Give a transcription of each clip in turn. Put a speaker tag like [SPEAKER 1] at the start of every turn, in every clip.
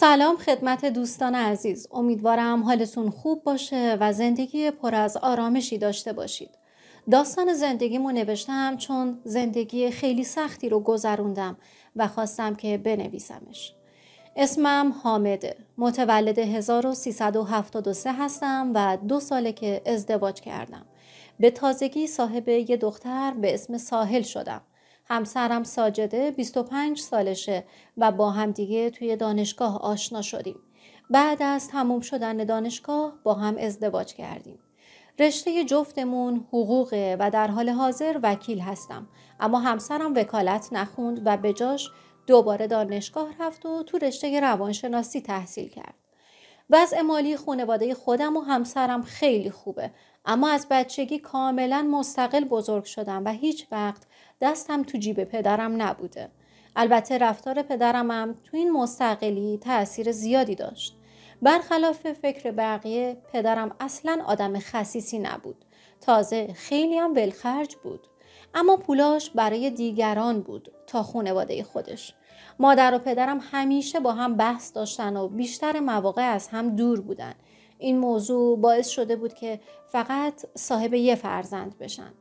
[SPEAKER 1] سلام خدمت دوستان عزیز امیدوارم حالتون خوب باشه و زندگی پر از آرامشی داشته باشید داستان زندگیمو نوشتم چون زندگی خیلی سختی رو گذروندم و خواستم که بنویسمش اسمم حامده متولد 1373 هستم و دو ساله که ازدواج کردم به تازگی صاحب یه دختر به اسم ساحل شدم همسرم ساجده 25 سالشه و با همدیگه توی دانشگاه آشنا شدیم. بعد از تموم شدن دانشگاه با هم ازدواج کردیم. رشته جفتمون حقوقه و در حال حاضر وکیل هستم اما همسرم وکالت نخوند و به جاش دوباره دانشگاه رفت و تو رشته روانشناسی تحصیل کرد. وضع مالی خانواده خودم و همسرم خیلی خوبه اما از بچگی کاملا مستقل بزرگ شدم و هیچ وقت دستم تو جیب پدرم نبوده البته رفتار پدرم هم تو این مستقلی تاثیر زیادی داشت برخلاف فکر بقیه پدرم اصلا آدم خصیصی نبود تازه خیلی هم ولخرج بود اما پولاش برای دیگران بود تا خانواده خودش مادر و پدرم همیشه با هم بحث داشتن و بیشتر مواقع از هم دور بودن این موضوع باعث شده بود که فقط صاحب یه فرزند بشن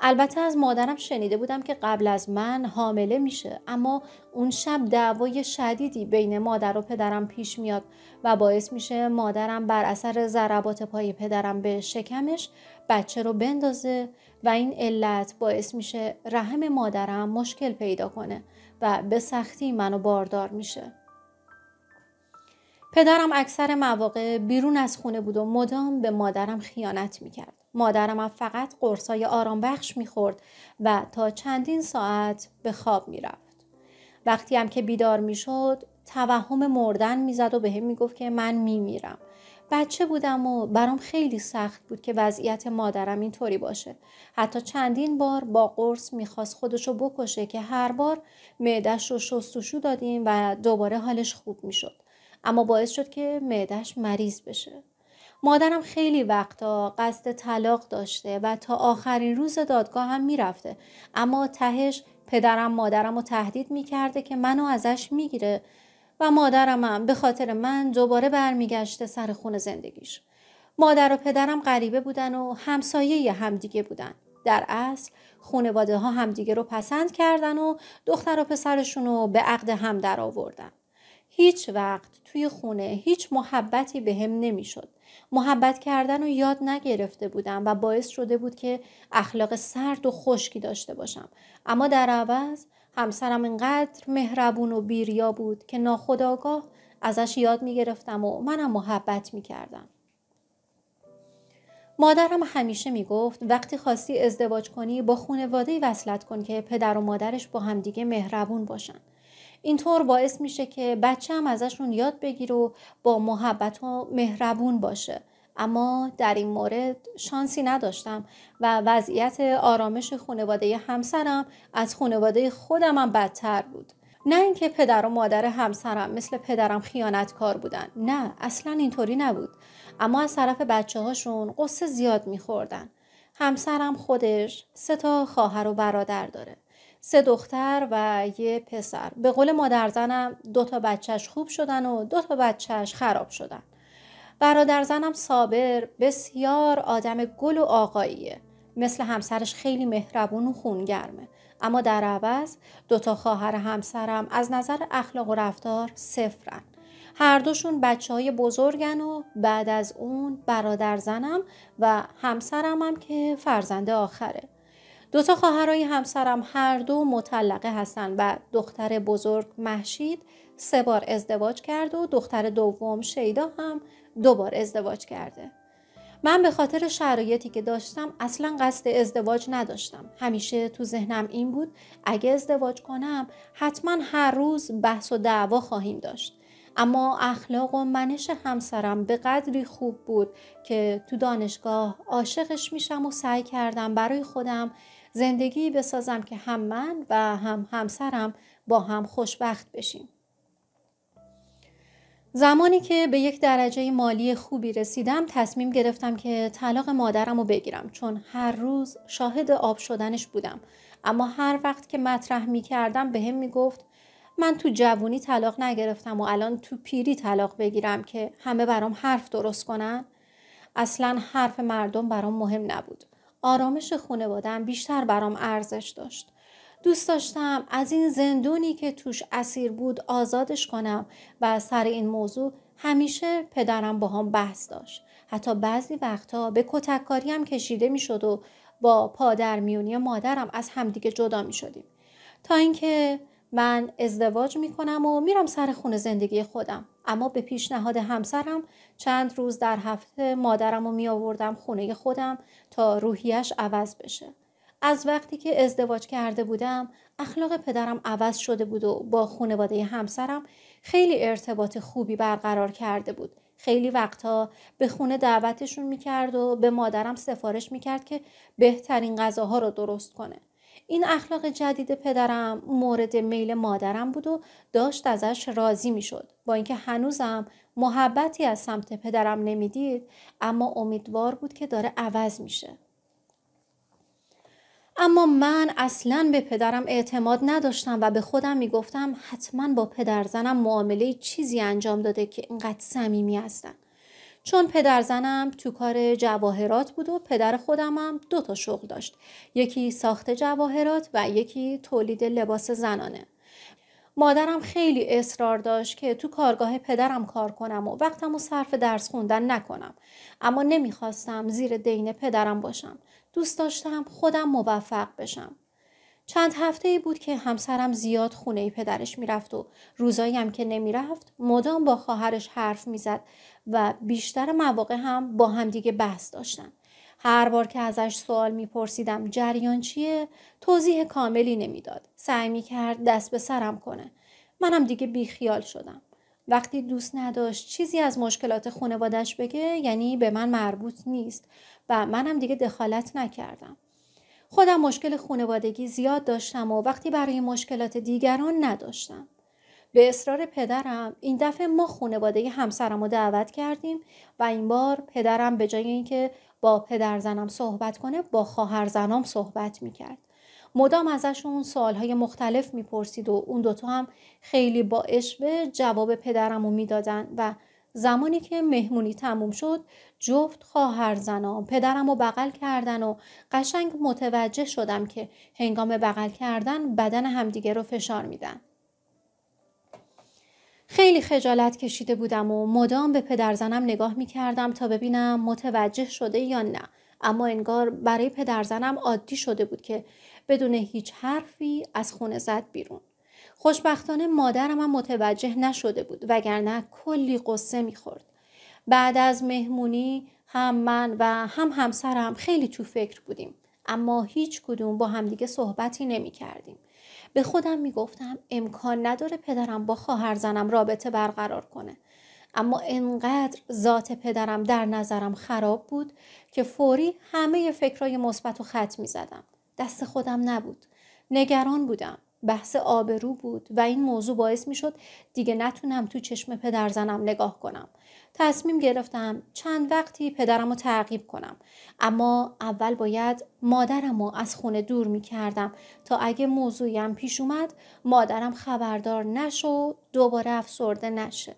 [SPEAKER 1] البته از مادرم شنیده بودم که قبل از من حامله میشه اما اون شب دعوای شدیدی بین مادر و پدرم پیش میاد و باعث میشه مادرم بر اثر ضربات پای پدرم به شکمش بچه رو بندازه و این علت باعث میشه رحم مادرم مشکل پیدا کنه و به سختی منو باردار میشه. پدرم اکثر مواقع بیرون از خونه بود و مدام به مادرم خیانت میکرد. مادرم فقط قرصای آرام بخش میخورد و تا چندین ساعت به خواب میرفت. وقتی هم که بیدار میشد توهم مردن میزد و بهم هم میگفت که من میمیرم. بچه بودم و برام خیلی سخت بود که وضعیت مادرم اینطوری باشه. حتی چندین بار با قرص میخواست خودشو بکشه که هر بار معدش رو شستشو دادیم و دوباره حالش خوب میشد. اما باعث شد که معدش مریض بشه. مادرم خیلی وقتا قصد طلاق داشته و تا آخرین روز دادگاه هم میرفته اما تهش پدرم مادرم رو تهدید میکرده که منو ازش میگیره و مادرمم به خاطر من دوباره برمیگشته سر خون زندگیش مادر و پدرم غریبه بودن و همسایه همدیگه بودن در اصل خونواده ها همدیگه رو پسند کردن و دختر و پسرشون رو به عقد هم در آوردن هیچ وقت توی خونه هیچ محبتی به هم نمیشد. محبت کردن رو یاد نگرفته بودم و باعث شده بود که اخلاق سرد و خشکی داشته باشم. اما در عوض همسرم اینقدر مهربون و بیریا بود که ناخداگاه ازش یاد گرفتم و منم محبت میکردم. مادرم همیشه میگفت وقتی خواستی ازدواج کنی با خونواده وصلت کن که پدر و مادرش با همدیگه مهربون باشن. اینطور باعث میشه که بچه هم ازشون یاد بگیره و با محبت و مهربون باشه اما در این مورد شانسی نداشتم و وضعیت آرامش خانواده همسرم از خانواده خودم بدتر بود نه اینکه پدر و مادر همسرم مثل پدرم خیانتکار بودن نه اصلا اینطوری نبود اما از طرف بچه هاشون قصه زیاد میخوردن همسرم خودش سه تا خواهر و برادر داره سه دختر و یه پسر به قول مادر زنم دو تا بچهش خوب شدن و دو تا بچهش خراب شدن برادر زنم صابر بسیار آدم گل و آقاییه مثل همسرش خیلی مهربون و خونگرمه اما در عوض دوتا خواهر همسرم از نظر اخلاق و رفتار صفرن هر دوشون بچه های بزرگن و بعد از اون برادر زنم و همسرم هم که فرزند آخره تا خواهرای همسرم هر دو مطلقه هستن و دختر بزرگ محشید سه بار ازدواج کرد و دختر دوم شیدا هم دو بار ازدواج کرده. من به خاطر شرایطی که داشتم اصلا قصد ازدواج نداشتم. همیشه تو ذهنم این بود اگه ازدواج کنم حتما هر روز بحث و دعوا خواهیم داشت. اما اخلاق و منش همسرم به قدری خوب بود که تو دانشگاه عاشقش میشم و سعی کردم برای خودم زندگی بسازم که هم من و هم همسرم با هم خوشبخت بشیم. زمانی که به یک درجه مالی خوبی رسیدم تصمیم گرفتم که طلاق مادرم رو بگیرم چون هر روز شاهد آب شدنش بودم اما هر وقت که مطرح می کردم به هم می گفت من تو جوونی طلاق نگرفتم و الان تو پیری طلاق بگیرم که همه برام حرف درست کنن اصلا حرف مردم برام مهم نبود آرامش خانوادم بیشتر برام ارزش داشت. دوست داشتم از این زندونی که توش اسیر بود آزادش کنم و سر این موضوع همیشه پدرم با هم بحث داشت. حتی بعضی وقتها به کتککاری هم کشیده می شد و با پادر میونی مادرم از همدیگه جدا می شدیم. تا اینکه من ازدواج میکنم و میرم سر خونه زندگی خودم اما به پیشنهاد همسرم چند روز در هفته مادرم رو میآوردم خونه خودم تا روحیش عوض بشه از وقتی که ازدواج کرده بودم اخلاق پدرم عوض شده بود و با خانواده همسرم خیلی ارتباط خوبی برقرار کرده بود خیلی وقتها به خونه دعوتشون میکرد و به مادرم سفارش میکرد که بهترین غذاها رو درست کنه این اخلاق جدید پدرم مورد میل مادرم بود و داشت ازش راضی میشد با اینکه هنوزم محبتی از سمت پدرم نمیدید اما امیدوار بود که داره عوض میشه اما من اصلا به پدرم اعتماد نداشتم و به خودم میگفتم حتما با پدرزنم معامله چیزی انجام داده که اینقدر صمیمی هستن چون پدر زنم تو کار جواهرات بود و پدر خودمم دو تا شغل داشت یکی ساخت جواهرات و یکی تولید لباس زنانه مادرم خیلی اصرار داشت که تو کارگاه پدرم کار کنم و وقتم و صرف درس خوندن نکنم اما نمیخواستم زیر دین پدرم باشم دوست داشتم خودم موفق بشم چند هفته ای بود که همسرم زیاد خونه پدرش میرفت و روزایی هم که نمیرفت مدام با خواهرش حرف میزد و بیشتر مواقع هم با همدیگه بحث داشتن. هر بار که ازش سوال میپرسیدم جریان چیه توضیح کاملی نمیداد سعی کرد دست به سرم کنه منم دیگه بیخیال شدم وقتی دوست نداشت چیزی از مشکلات خانوادش بگه یعنی به من مربوط نیست و منم دیگه دخالت نکردم خودم مشکل خانوادگی زیاد داشتم و وقتی برای مشکلات دیگران نداشتم. به اصرار پدرم این دفعه ما خانواده همسرم رو دعوت کردیم و این بار پدرم به جای اینکه با پدرزنم صحبت کنه با خواهرزنام صحبت میکرد. مدام ازشون سوالهای مختلف میپرسید و اون دوتا هم خیلی با عشوه جواب پدرم رو میدادن و زمانی که مهمونی تموم شد جفت خواهر زنام پدرم و بغل کردن و قشنگ متوجه شدم که هنگام بغل کردن بدن همدیگه رو فشار میدن. خیلی خجالت کشیده بودم و مدام به پدر زنم نگاه می تا ببینم متوجه شده یا نه. اما انگار برای پدر زنم عادی شده بود که بدون هیچ حرفی از خونه زد بیرون. خوشبختانه مادرم هم متوجه نشده بود وگرنه کلی قصه میخورد بعد از مهمونی هم من و هم همسرم خیلی تو فکر بودیم اما هیچ کدوم با همدیگه صحبتی نمی کردیم. به خودم می گفتم امکان نداره پدرم با خواهر زنم رابطه برقرار کنه. اما انقدر ذات پدرم در نظرم خراب بود که فوری همه فکرای مثبت و خط می زدم. دست خودم نبود. نگران بودم. بحث آبرو بود و این موضوع باعث می شد دیگه نتونم تو چشم پدر زنم نگاه کنم. تصمیم گرفتم چند وقتی پدرم رو تعقیب کنم. اما اول باید مادرم از خونه دور می کردم تا اگه موضوعیم پیش اومد مادرم خبردار نشه و دوباره افسرده نشه.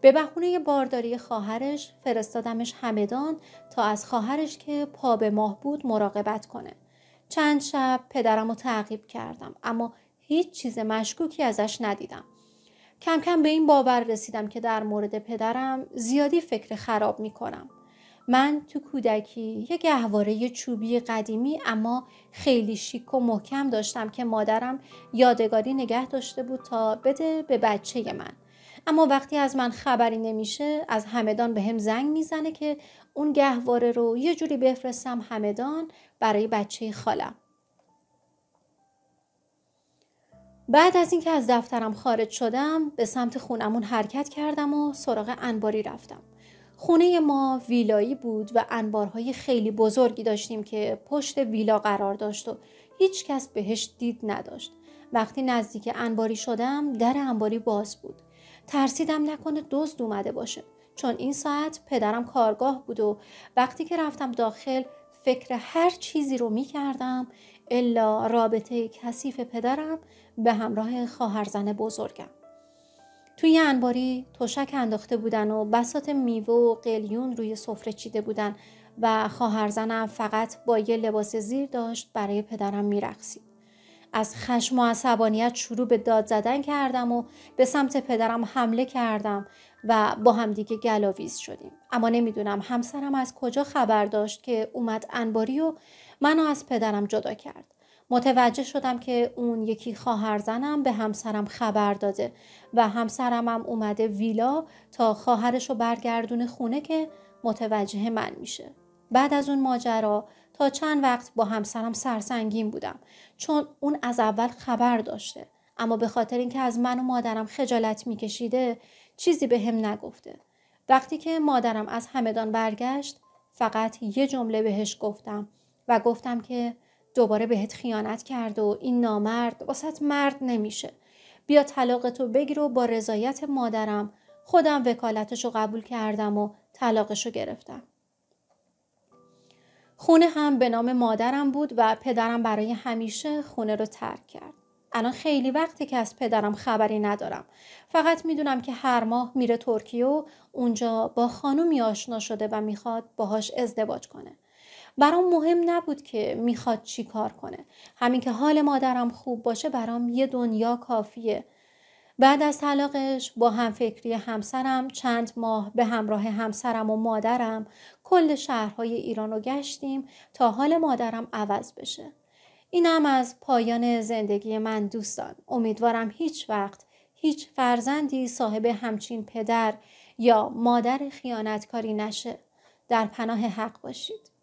[SPEAKER 1] به بهونه بارداری خواهرش فرستادمش همدان تا از خواهرش که پا به ماه بود مراقبت کنه. چند شب پدرم رو تعقیب کردم اما هیچ چیز مشکوکی ازش ندیدم. کم کم به این باور رسیدم که در مورد پدرم زیادی فکر خراب می کنم. من تو کودکی یه گهواره چوبی قدیمی اما خیلی شیک و محکم داشتم که مادرم یادگاری نگه داشته بود تا بده به بچه من. اما وقتی از من خبری نمیشه از همدان به هم زنگ میزنه که اون گهواره رو یه جوری بفرستم همدان برای بچه خالم. بعد از اینکه از دفترم خارج شدم به سمت خونمون حرکت کردم و سراغ انباری رفتم. خونه ما ویلایی بود و انبارهای خیلی بزرگی داشتیم که پشت ویلا قرار داشت و هیچ کس بهش دید نداشت. وقتی نزدیک انباری شدم در انباری باز بود. ترسیدم نکنه دزد اومده باشه چون این ساعت پدرم کارگاه بود و وقتی که رفتم داخل فکر هر چیزی رو می کردم الا رابطه کثیف پدرم به همراه خواهرزن بزرگم. توی انباری تشک انداخته بودن و بسات میوه و قلیون روی سفره چیده بودن و خواهرزنم فقط با یه لباس زیر داشت برای پدرم میرقصید. از خشم و عصبانیت شروع به داد زدن کردم و به سمت پدرم حمله کردم و با همدیگه گلاویز شدیم اما نمیدونم همسرم از کجا خبر داشت که اومد انباری و منو از پدرم جدا کرد متوجه شدم که اون یکی خواهر زنم به همسرم خبر داده و همسرمم هم اومده ویلا تا خواهرش رو برگردونه خونه که متوجه من میشه بعد از اون ماجرا تا چند وقت با همسرم سرسنگین بودم چون اون از اول خبر داشته اما به خاطر اینکه از من و مادرم خجالت میکشیده چیزی به هم نگفته. وقتی که مادرم از همدان برگشت فقط یه جمله بهش گفتم و گفتم که دوباره بهت خیانت کرد و این نامرد واسط مرد نمیشه. بیا طلاقتو تو بگیر و با رضایت مادرم خودم وکالتشو رو قبول کردم و طلاقش گرفتم. خونه هم به نام مادرم بود و پدرم برای همیشه خونه رو ترک کرد. الان خیلی وقتی که از پدرم خبری ندارم فقط میدونم که هر ماه میره ترکیه و اونجا با خانومی آشنا شده و میخواد باهاش ازدواج کنه برام مهم نبود که میخواد چی کار کنه همین که حال مادرم خوب باشه برام یه دنیا کافیه بعد از طلاقش با همفکری همسرم چند ماه به همراه همسرم و مادرم کل شهرهای ایران رو گشتیم تا حال مادرم عوض بشه اینم از پایان زندگی من دوستان امیدوارم هیچ وقت هیچ فرزندی صاحب همچین پدر یا مادر خیانتکاری نشه در پناه حق باشید